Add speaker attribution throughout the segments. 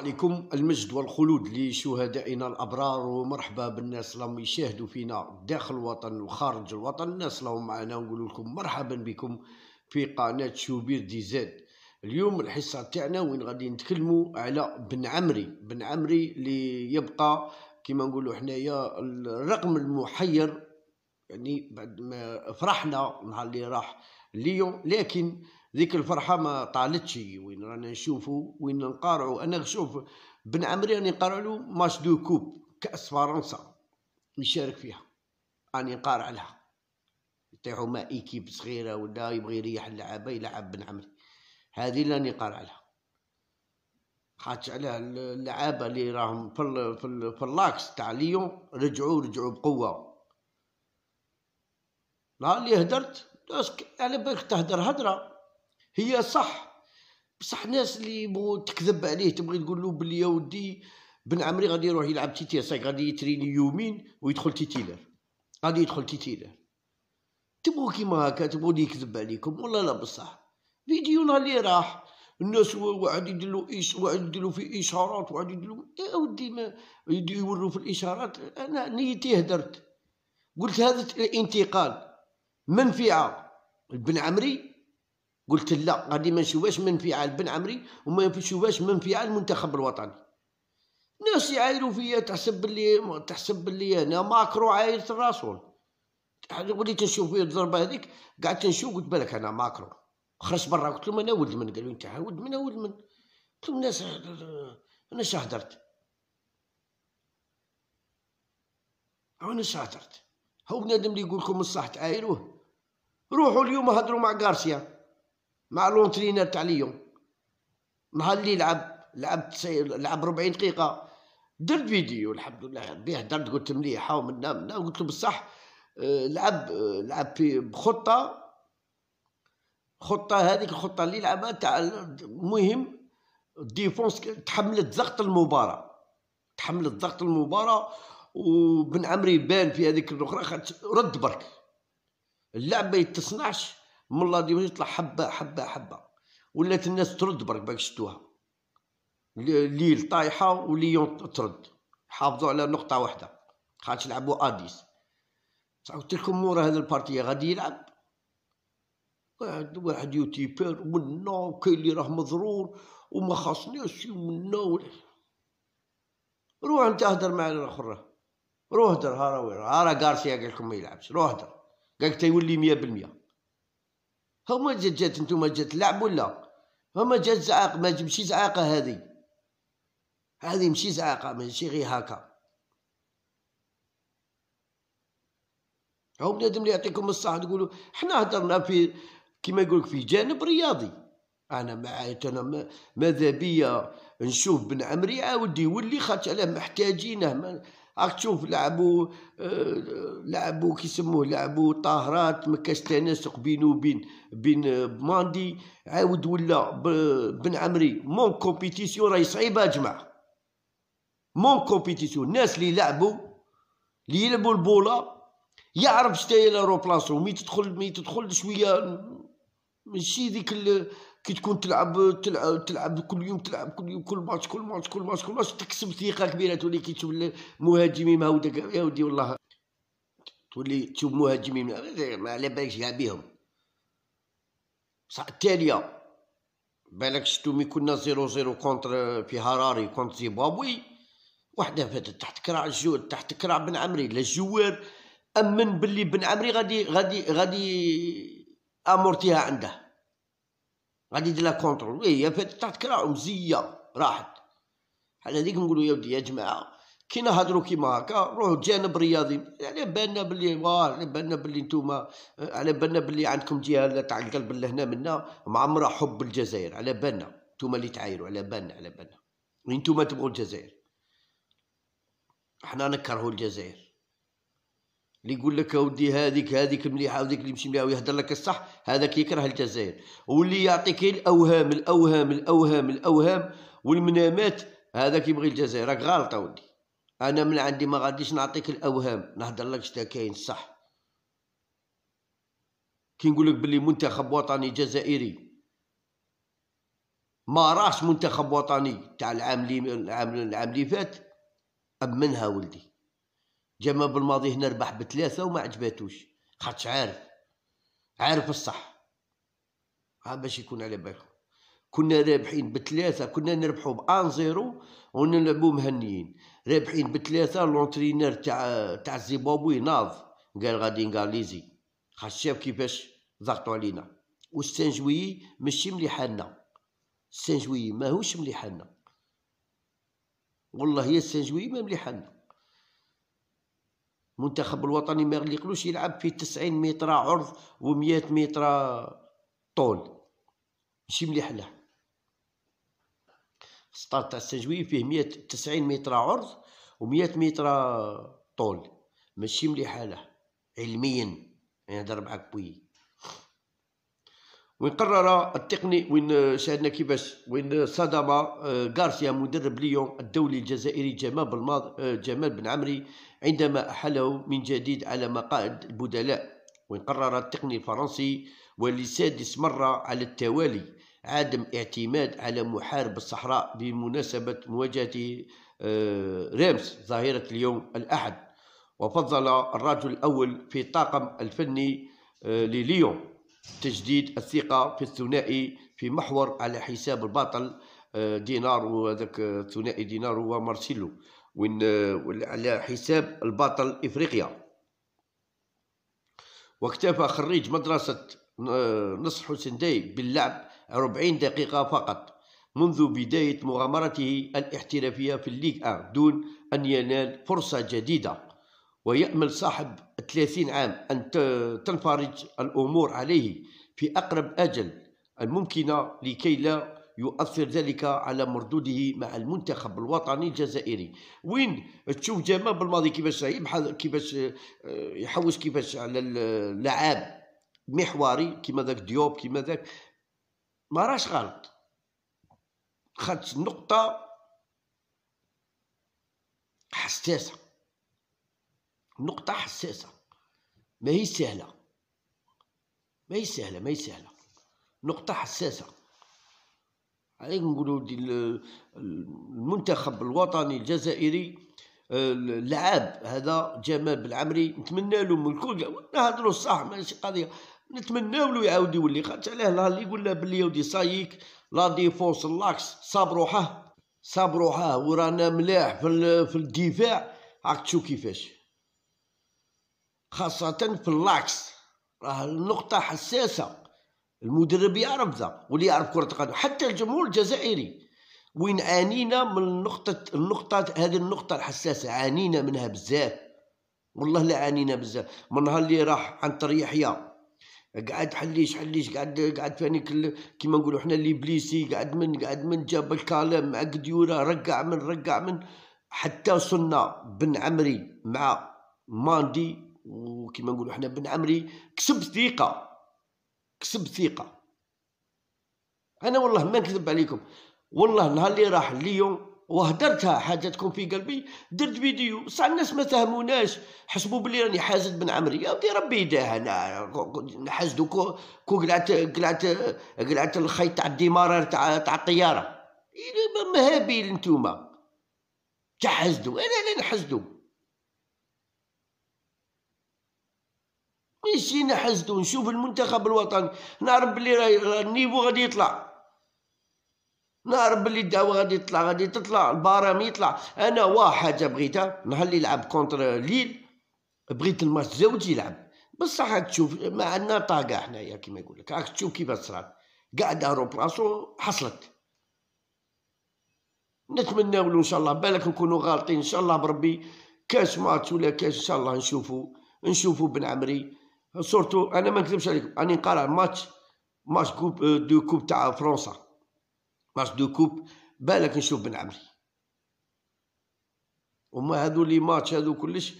Speaker 1: عليكم المجد والخلود لشهدائنا الابرار ومرحبا بالناس اللي يشاهدوا فينا داخل الوطن وخارج الوطن الناس اللي معنا نقول لكم مرحبا بكم في قناه شوبير دي زاد اليوم الحصه تاعنا وين غادي نتكلموا على بن عمري بن عمري اللي يبقى كما نقولوا حنايا الرقم المحير يعني بعد ما فرحنا نهار اللي راح ليون لكن ذيك الفرحة ما طالتش وين رانا نشوفو وين نقارعو أنا نشوف بن عمري راني نقارع له ماتش دو كوب كأس فرنسا يشارك فيها راني نقارع لها يطيحوا مع إيكيب صغيرة ولا يبغي يريح اللعابة يلعب بن عمري هذه اللي راني نقارع لها خاطش على اللعابة اللي راهم في ال في, ال في اللاكس تاع ليون رجعوا رجعوا بقوة لا اللي هدرت على بالك تهدر هدره هي صح بصح الناس اللي بغو تكذب عليه تبغي تقول له بلي يا ودي بن عمري غادي يروح يلعب تيتي سايك غادي يتريني يومين ويدخل تيتيلر غادي يدخل تيتيلر تبغوا كيما هكا تبغوا يكذب عليكم والله لا بصح فيديونا اللي راح الناس وعاد يديرلو ايش وعاد يديرلو في اشارات وعاد يديرلو يا ودي ما يوروا في الاشارات انا نيتي هدرت قلت هذا الانتقال منفعه البن عمري قلت لا غادي ما نشوفهاش من فعال بن عمري وما نشوفهاش من فعال المنتخب الوطني ناس يعايروا فيا تحسب بلي تحسب بلي انا ماكرو عاير الرسول وليت نشوف فيه الضربه هذيك قعدت نشوف قلت بالك انا ماكرو خرجت برا قلت لهم انا ولد من قالوا انت ولد من ولد من قلت لهم الناس انا شهدرت انا شهدرت هو بنادم اللي يقول لكم الصح تعايروه روحوا اليوم هضروا مع غارسيا مع لونترينر تاع ليون نهار اللي لعب لعب لعب 40 دقيقه درت فيديو الحمد لله بيه هدرت قلت مليحه ومنا منا قلت له بصح آه، لعب لعب بخطه خطه هذيك الخطه اللي لعبها تاع المهم الديفونس تحملت ضغط المباراه تحملت ضغط المباراه وبن عمري بان في هذيك الاخرى رد برك اللعب ما يتصنعش من الله ديما يطلع حبه حبه حبه ولات الناس ترد برك باك شتوها ليل طايحه وليون ترد حافظوا على نقطه واحده خاطش يلعبوا اديس صح قلت لكم مورا هذا البارتي غادي يلعب واحد واحد يوتيبر منا وكاين اللي راه مضرور وما خاصنيش منا روح انت اهدر مع الاخر روح اهدر ها راه هارا ها راه غارسيا قال لكم ما يلعبش روح هدر قال لك تيولي 100% هما جات جات نتوما جات لعب ولا هما جات زعاق ما ماشي زعاقه هذه هذه ماشي زعاقه ماشي غير هكا هو بنادم اللي يعطيكم الصح تقولوا حنا هضرنا في كيما يقولك في جانب رياضي انا مع انا ماذا بيا نشوف بن عمري عاود يولي خاطر محتاجينه راك تشوف لعبوا آه، لعبوا كيسموه لعبوا طاهرات ما كاش تناسق بينو وبين بين ماندي عاود ولا بن عمري مون كومبيتيسيون راهي صعيبه جماعه مون كومبيتيسيون الناس اللي لعبوا اللي يلعبوا البوله يعرف شتا لا روبلاسيون مي تدخل مي تدخل شويه ماشي ذيك كي تكون تلعب تلعب تلعب كل يوم تلعب كل يوم كل ماتش كل ماتش كل ماتش كل ماتش تكسب ثقه كبيره تولي كي تشوف المهاجمين ما هوداك يا ودي والله تولي تشوف مهاجمين ما على بالكش كاع بيهم بصح التاليه بالك شتو مي كنا زيرو زيرو كونتر في هراري كونتر زيمبابوي وحده فاتت تحت كراع الجوار تحت كراع بن عمري لا الجوار امن باللي بن عمري غادي غادي غادي امورتيها عنده غادي يدير لها كونترول وي هي فاتت تحت كراع ومزيه راحت حنا هذيك نقولوا يا ودي يا جماعه كي نهضروا كيما هكا روحوا جانب رياضي على بالنا بلي واه على بالنا بلي نتوما على بالنا بلي عندكم جهه تاع القلب لهنا منا معمره حب الجزائر على بالنا نتوما اللي تعايروا على بالنا على بالنا نتوما تبغوا الجزائر حنا نكرهوا الجزائر اللي يقول لك اودي هذيك هذيك مليحه وذيك اللي مش مليحه ويهدر لك الصح هذا كيكره الجزائر واللي يعطيك الاوهام الاوهام الاوهام الاوهام والمنامات هذا كيبغي الجزائر راك غالط اودي انا من عندي ما غاديش نعطيك الاوهام نهضر لك شتا كاين صح كي نقول لك بلي منتخب وطني جزائري ما راش منتخب وطني تاع العام اللي العام اللي فات أمنها ولدي جاما بالماضي هنا ربح بثلاثة وما عجباتوش خاطش عارف عارف الصح ها باش يكون على بالكم كنا رابحين بثلاثة كنا نربحو بان زيرو ونلعبو مهنيين رابحين بثلاثة لونترينر تاع تاع زيمبابوي ناض قال غادي نقاليزي خاطش شاف كيفاش ضغطو علينا السان جويي ماشي مليحالنا السان جويي ماهوش مليحالنا والله يا السان جويي ما مليحالنا المنتخب الوطني ما يغلقلوش يلعب في 90 متر عرض و100 متر طول ماشي مليح له ستار تاع السنجوي فيه 100 90 متر عرض و100 متر طول ماشي مليحه له علميا نهضر يعني معاك بوي وين قرر التقني وين شاهدنا كيفاش وين صدم آه، غارسيا مدرب ليون الدولي الجزائري جمال بالماض آه، جمال بن عمري عندما احله من جديد على مقاعد البدلاء وين قرر التقني الفرنسي ولسادس مرة على التوالي عدم اعتماد على محارب الصحراء بمناسبة مواجهة آه، ريمس ظاهرة اليوم الأحد وفضل الرجل الأول في الطاقم الفني لليون تجديد الثقة في الثنائي في محور على حساب البطل آه، دينار وهذاك الثنائي آه، دينار ومارسيلو وين آه، على حساب البطل افريقيا واكتفى خريج مدرسة نصر داي باللعب 40 دقيقة فقط منذ بداية مغامرته الاحترافية في الليغ 1 دون أن ينال فرصة جديدة ويأمل صاحب 30 عام أن تنفرج الأمور عليه في أقرب أجل الممكنة لكي لا يؤثر ذلك على مردوده مع المنتخب الوطني الجزائري وين تشوف جمال بالماضي كيفاش يبحث كيفاش آه، يحوس كيفاش على اللعاب محوري كيما ذاك ديوب كيما ذاك ما راش غلط خدت نقطه حساسه نقطة حساسة ما هي سهلة ما هي سهلة ما هي سهلة نقطة حساسة عليك نقولوا المنتخب الوطني الجزائري اللعاب هذا جمال بالعمري نتمنى له من الكل نهضروا صح ماشي قضيه نتمنى له يعاود يولي خاطر عليه الله اللي له بلي ودي سايك لا ديفونس لاكس صاب روحه صاب روحه ورانا ملاح في الدفاع عرفت تشوف كيفاش خاصة في اللاكس راه النقطة حساسة المدرب يعرف ذا واللي يعرف كرة القدم حتى الجمهور الجزائري وين عانينا من نقطة النقطة هذه النقطة الحساسة عانينا منها بزاف والله لا عانينا بزاف من نهار اللي راح عنتر يحيى قعد حليش حليش قعد قعد فاني كل كيما نقولوا حنا اللي بليسي قعد من قعد من جاب الكلام مع قديوره رقع من رقع من حتى وصلنا بن عمري مع ماندي وكما نقولوا حنا بن عمري كسب ثقه كسب ثقه انا والله ما نكذب عليكم والله النهار اللي راح ليون وهدرتها حاجه تكون في قلبي درت فيديو صح الناس ما فهموناش حسبوا بلي راني حاسد بن عمري يا ودي ربي يداه انا نحاسدو كو كو قلعت قلعت قلعت الخيط تاع الديمار تاع تاع الطياره إيه، مهابيل انتوما تحسدوا انا لا نحسدوا ماشي نحسدو نشوف المنتخب الوطني نعرف بلي النيفو غادي يطلع نعرف بلي الدعوه غادي تطلع غادي تطلع البارامي يطلع انا واحد بغيتها نهار اللي يلعب كونتر ليل بغيت الماتش زوج يلعب بصح راك تشوف ما عندنا طاقه حنايا كيما يقول لك راك تشوف كيفاش صرات كاع دارو بلاصو حصلت نتمناو ان شاء الله بالك نكونوا غالطين ان شاء الله بربي كاش ماتش ولا كاش ان شاء الله نشوفوا نشوفوا بن عمري سورتو انا ما نكذبش عليكم راني نقرا ماتش ماتش كوب دو كوب تاع فرنسا ماتش دو كوب بالك نشوف بن عمري وما هادو لي ماتش هادو كلش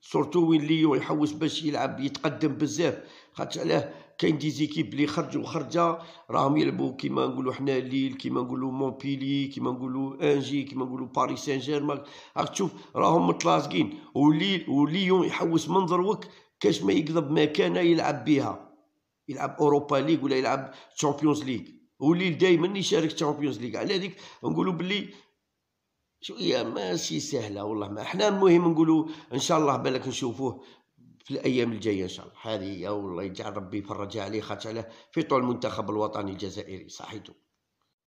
Speaker 1: سورتو وين ليو يحوس باش يلعب يتقدم بزاف خاطر علاه كاين دي زيكيب لي خرجوا خرجه راهم يلعبوا كيما نقولوا حنا ليل كيما نقولوا مونبيلي كيما نقولوا انجي كيما نقولوا باريس سان جيرمان راك تشوف راهم متلاصقين وليل وليون يحوس من وك كاش ما يقلب مكانه يلعب بها يلعب اوروبا ليغ ولا يلعب تشامبيونز ليغ وليل دائما يشارك تشامبيونز ليغ على هذيك نقولوا بلي شويه ماشي سهله والله ما حنا المهم نقولوا ان شاء الله بالك نشوفوه في الايام الجايه ان شاء الله هذه هي والله يجعل ربي يفرجها عليه خاطر على في طول المنتخب الوطني الجزائري صحيتو